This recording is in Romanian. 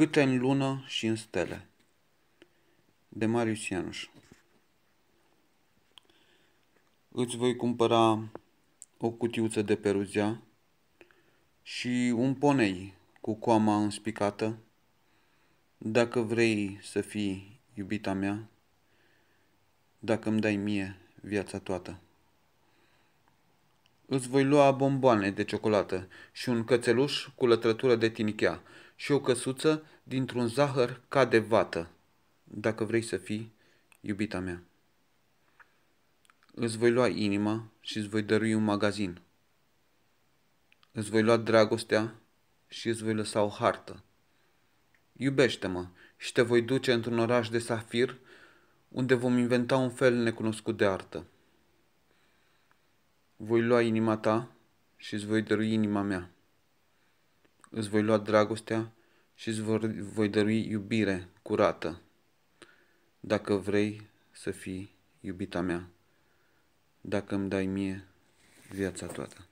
Câte în lună și în stele De Marius Ianuș Îți voi cumpăra o cutiuță de peruzea și un ponei cu coama înspicată, dacă vrei să fii iubita mea, dacă îmi dai mie viața toată. Îți voi lua bomboane de ciocolată și un cățeluș cu lătrătură de tinichea și o căsuță dintr-un zahăr ca de vată, dacă vrei să fii iubita mea. Îți voi lua inima și îți voi dărui un magazin. Îți voi lua dragostea și îți voi lăsa o hartă. Iubește-mă și te voi duce într-un oraș de safir unde vom inventa un fel necunoscut de artă. Voi lua inima ta și îți voi dărui inima mea. Îți voi lua dragostea și îți voi dărui iubire curată, dacă vrei să fii iubita mea, dacă îmi dai mie viața toată.